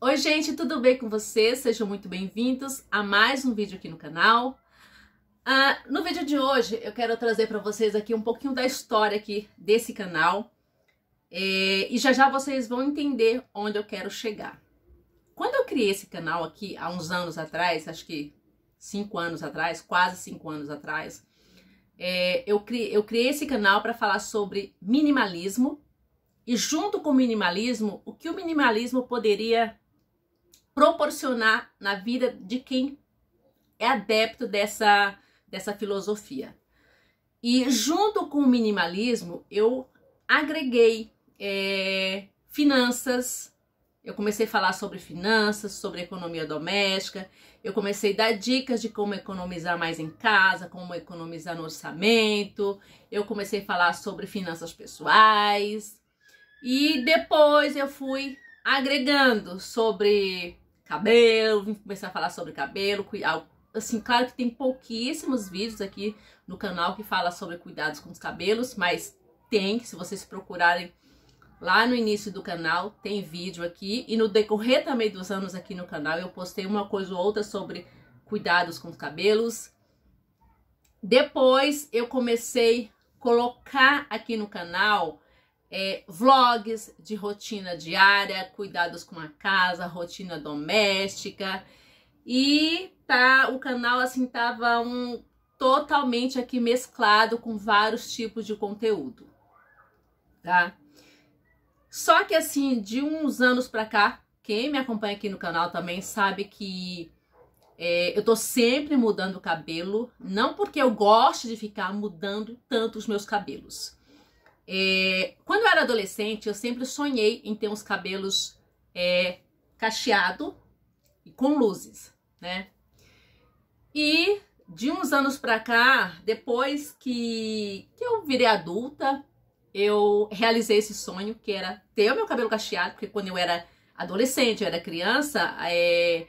Oi, gente, tudo bem com vocês? Sejam muito bem-vindos a mais um vídeo aqui no canal. Ah, no vídeo de hoje, eu quero trazer para vocês aqui um pouquinho da história aqui desse canal. É, e já já vocês vão entender onde eu quero chegar. Quando eu criei esse canal aqui, há uns anos atrás, acho que cinco anos atrás, quase cinco anos atrás, é, eu, criei, eu criei esse canal para falar sobre minimalismo e junto com o minimalismo, o que o minimalismo poderia proporcionar na vida de quem é adepto dessa, dessa filosofia. E junto com o minimalismo, eu agreguei é, finanças. Eu comecei a falar sobre finanças, sobre economia doméstica. Eu comecei a dar dicas de como economizar mais em casa, como economizar no orçamento. Eu comecei a falar sobre finanças pessoais. E depois eu fui agregando sobre cabelo, vim começar a falar sobre cabelo, cuidar, assim, claro que tem pouquíssimos vídeos aqui no canal que fala sobre cuidados com os cabelos, mas tem, se vocês procurarem lá no início do canal, tem vídeo aqui e no decorrer também dos anos aqui no canal eu postei uma coisa ou outra sobre cuidados com os cabelos. Depois eu comecei a colocar aqui no canal é, vlogs de rotina diária, cuidados com a casa, rotina doméstica. E tá, o canal assim tava um totalmente aqui mesclado com vários tipos de conteúdo, tá? Só que assim, de uns anos pra cá, quem me acompanha aqui no canal também sabe que é, eu tô sempre mudando o cabelo, não porque eu gosto de ficar mudando tanto os meus cabelos, é, quando eu era adolescente, eu sempre sonhei em ter uns cabelos é, cacheado e com luzes, né? E de uns anos pra cá, depois que, que eu virei adulta, eu realizei esse sonho que era ter o meu cabelo cacheado, porque quando eu era adolescente, eu era criança, é,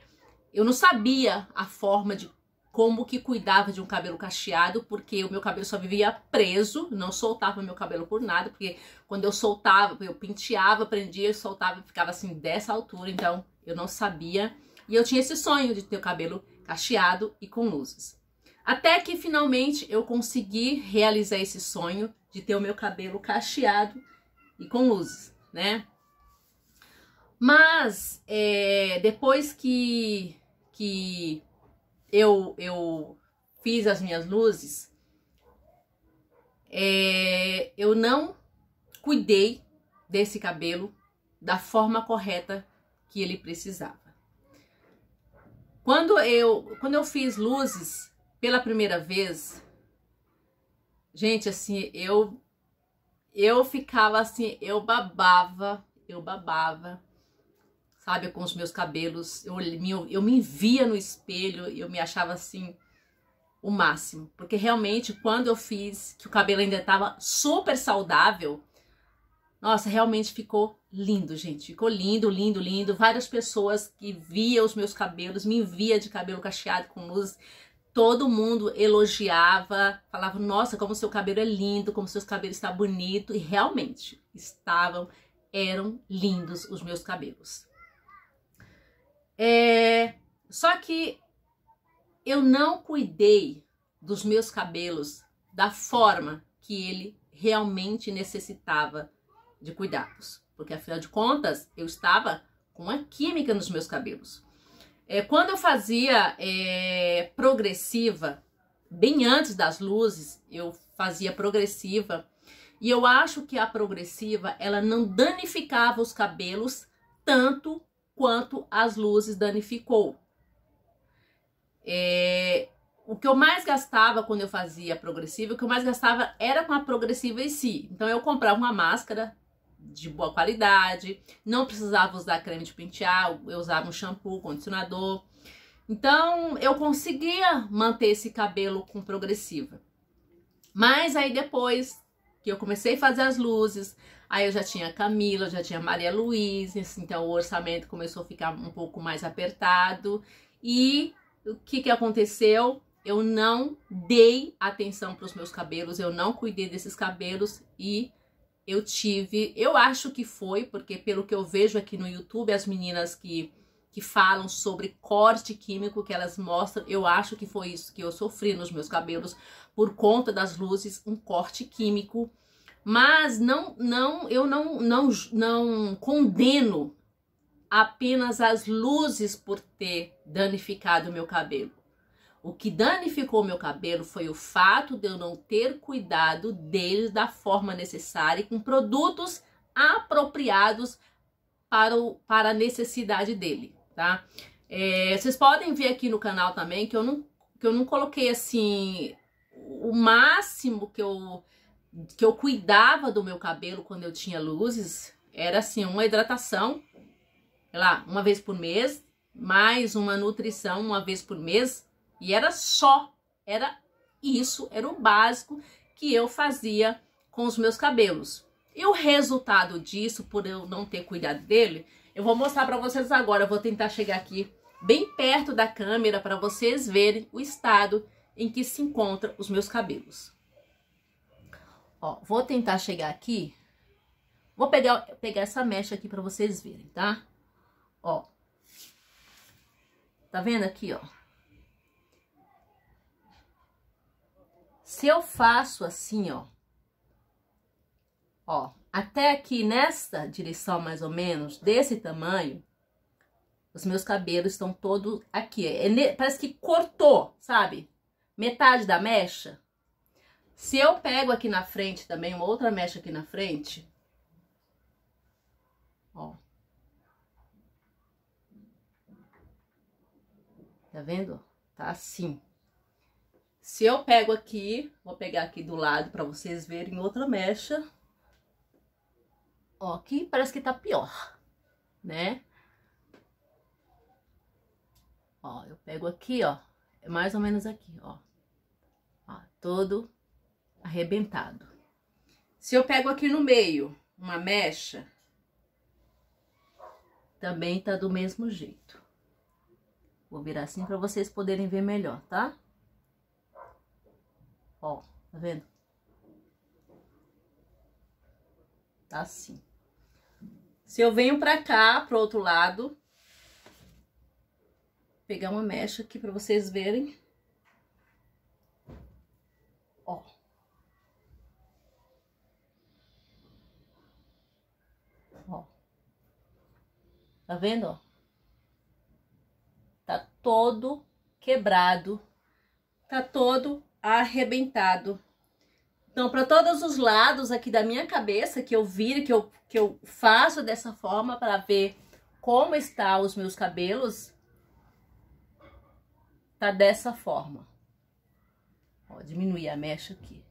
eu não sabia a forma de como que cuidava de um cabelo cacheado, porque o meu cabelo só vivia preso, não soltava o meu cabelo por nada, porque quando eu soltava, eu penteava, prendia, soltava, ficava assim dessa altura, então eu não sabia. E eu tinha esse sonho de ter o cabelo cacheado e com luzes. Até que finalmente eu consegui realizar esse sonho de ter o meu cabelo cacheado e com luzes, né? Mas é, depois que, que eu, eu fiz as minhas luzes, é, eu não cuidei desse cabelo da forma correta que ele precisava. Quando eu, quando eu fiz luzes pela primeira vez, gente, assim, eu eu ficava assim, eu babava, eu babava sabe, com os meus cabelos. Eu me, eu me via no espelho e eu me achava assim o máximo. Porque realmente, quando eu fiz, que o cabelo ainda estava super saudável, nossa, realmente ficou lindo, gente. Ficou lindo, lindo, lindo. Várias pessoas que via os meus cabelos, me via de cabelo cacheado com luz. Todo mundo elogiava, falava: "Nossa, como seu cabelo é lindo, como seus cabelos está bonito". E realmente, estavam eram lindos os meus cabelos. É, só que eu não cuidei dos meus cabelos da forma que ele realmente necessitava de cuidados, porque afinal de contas eu estava com a química nos meus cabelos. É, quando eu fazia é, progressiva, bem antes das luzes, eu fazia progressiva e eu acho que a progressiva ela não danificava os cabelos tanto quanto as luzes danificou. É, o que eu mais gastava quando eu fazia progressiva, o que eu mais gastava era com a progressiva em si. Então eu comprava uma máscara de boa qualidade, não precisava usar creme de pentear, eu usava um shampoo, condicionador. Então eu conseguia manter esse cabelo com progressiva. Mas aí depois que eu comecei a fazer as luzes, aí eu já tinha Camila, já tinha Maria Luiz, assim, então o orçamento começou a ficar um pouco mais apertado. E o que, que aconteceu? Eu não dei atenção para os meus cabelos, eu não cuidei desses cabelos e eu tive, eu acho que foi, porque pelo que eu vejo aqui no YouTube, as meninas que que falam sobre corte químico que elas mostram. Eu acho que foi isso que eu sofri nos meus cabelos por conta das luzes, um corte químico. Mas não, não, eu não, não, não condeno apenas as luzes por ter danificado o meu cabelo. O que danificou meu cabelo foi o fato de eu não ter cuidado dele da forma necessária e com produtos apropriados para, o, para a necessidade dele tá? É, vocês podem ver aqui no canal também que eu não, que eu não coloquei assim o máximo que eu, que eu cuidava do meu cabelo quando eu tinha luzes era assim, uma hidratação, sei lá, uma vez por mês, mais uma nutrição uma vez por mês, e era só, era isso, era o básico que eu fazia com os meus cabelos. E o resultado disso, por eu não ter cuidado dele, eu vou mostrar para vocês agora, eu vou tentar chegar aqui bem perto da câmera para vocês verem o estado em que se encontram os meus cabelos. Ó, vou tentar chegar aqui. Vou pegar, pegar essa mecha aqui para vocês verem, tá? Ó. Tá vendo aqui, ó? Se eu faço assim, ó. Ó. Até aqui nesta direção mais ou menos, desse tamanho, os meus cabelos estão todos aqui. É, parece que cortou, sabe? Metade da mecha. Se eu pego aqui na frente também, uma outra mecha aqui na frente, ó. Tá vendo? Tá assim. Se eu pego aqui, vou pegar aqui do lado para vocês verem outra mecha. Ó, aqui parece que tá pior, né? Ó, eu pego aqui, ó, é mais ou menos aqui, ó. Ó, todo arrebentado. Se eu pego aqui no meio uma mecha, também tá do mesmo jeito. Vou virar assim para vocês poderem ver melhor, tá? Ó, tá vendo? Tá assim. Se eu venho pra cá, pro outro lado, pegar uma mecha aqui pra vocês verem. Ó. Ó. Tá vendo, ó? Tá todo quebrado. Tá todo arrebentado. Então, para todos os lados aqui da minha cabeça, que eu viro, que eu, que eu faço dessa forma para ver como está os meus cabelos, tá dessa forma. Ó, diminuir a mecha aqui.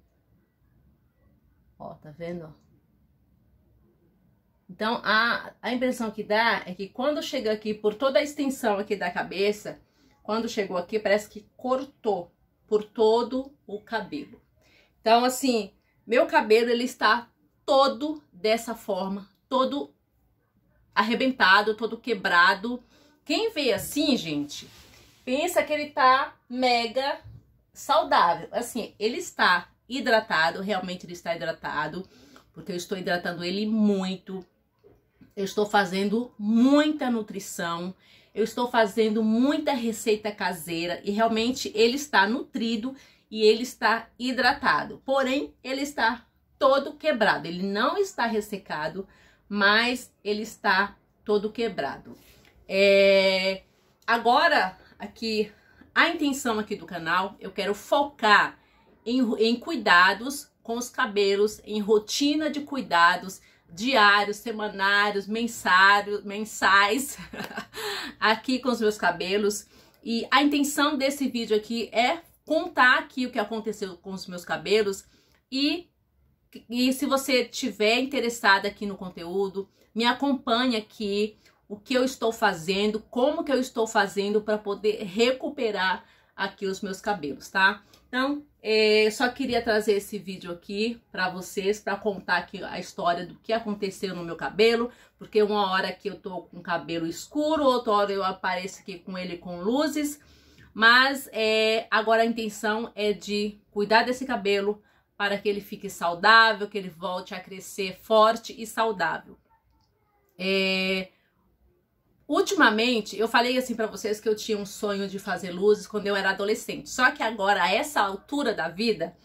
Ó, tá vendo? Então, a, a impressão que dá é que quando chega aqui, por toda a extensão aqui da cabeça, quando chegou aqui, parece que cortou por todo o cabelo. Então, assim, meu cabelo, ele está todo dessa forma, todo arrebentado, todo quebrado. Quem vê assim, gente, pensa que ele tá mega saudável. Assim, ele está hidratado, realmente ele está hidratado, porque eu estou hidratando ele muito. Eu estou fazendo muita nutrição, eu estou fazendo muita receita caseira e realmente ele está nutrido e ele está hidratado. Porém, ele está todo quebrado. Ele não está ressecado, mas ele está todo quebrado. É... Agora, aqui, a intenção aqui do canal, eu quero focar em, em cuidados com os cabelos, em rotina de cuidados diários, semanários, mensários, mensais aqui com os meus cabelos. E a intenção desse vídeo aqui é contar aqui o que aconteceu com os meus cabelos e, e se você tiver interessada aqui no conteúdo, me acompanhe aqui o que eu estou fazendo, como que eu estou fazendo para poder recuperar aqui os meus cabelos, tá? Então, é, só queria trazer esse vídeo aqui para vocês, para contar aqui a história do que aconteceu no meu cabelo, porque uma hora que eu tô com cabelo escuro, outra hora eu apareço aqui com ele com luzes, mas é, agora a intenção é de cuidar desse cabelo para que ele fique saudável, que ele volte a crescer forte e saudável. É, ultimamente, eu falei assim para vocês que eu tinha um sonho de fazer luzes quando eu era adolescente. Só que agora, a essa altura da vida,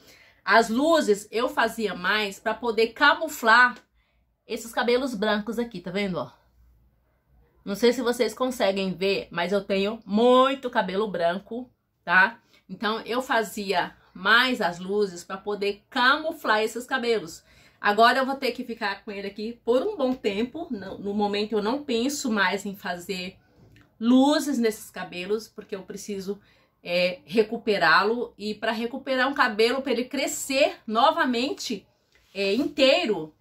as luzes eu fazia mais para poder camuflar esses cabelos brancos aqui, tá vendo, ó? Não sei se vocês conseguem ver, mas eu tenho muito cabelo branco, tá? Então eu fazia mais as luzes para poder camuflar esses cabelos. Agora eu vou ter que ficar com ele aqui por um bom tempo. No, momento eu não penso mais em fazer luzes nesses cabelos, porque eu preciso é, recuperá-lo. E para recuperar um cabelo, para ele crescer novamente é, inteiro,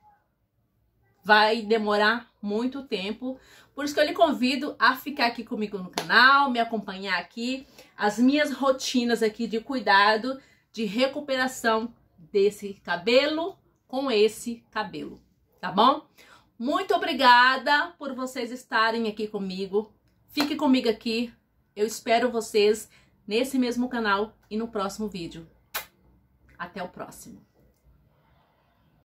vai demorar muito tempo. Por isso que eu lhe convido a ficar aqui comigo no canal, me acompanhar aqui, as minhas rotinas aqui de cuidado, de recuperação desse cabelo com esse cabelo, tá bom? Muito obrigada por vocês estarem aqui comigo. Fique comigo aqui. Eu espero vocês nesse mesmo canal e no próximo vídeo. Até o próximo.